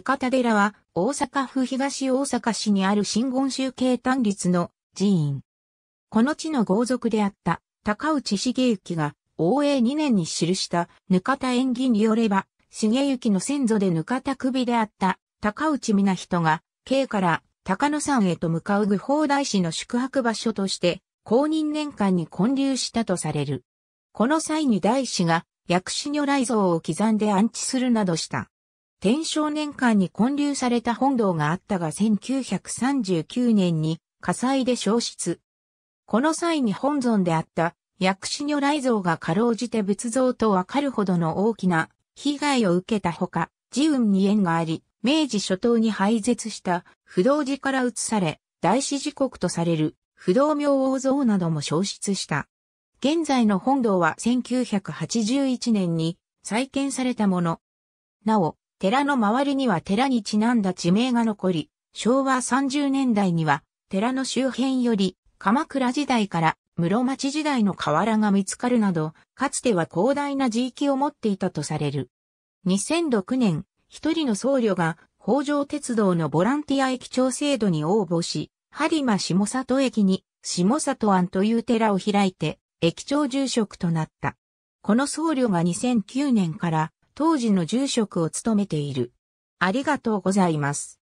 かた寺は大阪府東大阪市にある真言宗系単立の寺院。この地の豪族であった高内茂之が応永2年に記したかた縁起によれば、茂之の先祖でかた首であった高内皆人が、京から高野山へと向かう具法大師の宿泊場所として、公認年間に建立したとされる。この際に大師が薬師如来像を刻んで安置するなどした。天正年間に建立された本堂があったが1939年に火災で焼失。この際に本尊であった薬師如来像がかろうじて仏像とわかるほどの大きな被害を受けたほか、寺運に縁があり、明治初頭に廃絶した不動寺から移され、大師寺国とされる不動明王像なども消失した。現在の本堂は1981年に再建されたもの。なお、寺の周りには寺にちなんだ地名が残り、昭和30年代には寺の周辺より鎌倉時代から室町時代の瓦が見つかるなど、かつては広大な地域を持っていたとされる。2006年、一人の僧侶が北条鉄道のボランティア駅長制度に応募し、播磨下里駅に下里庵という寺を開いて、駅長住職となった。この僧侶が2009年から当時の住職を務めている。ありがとうございます。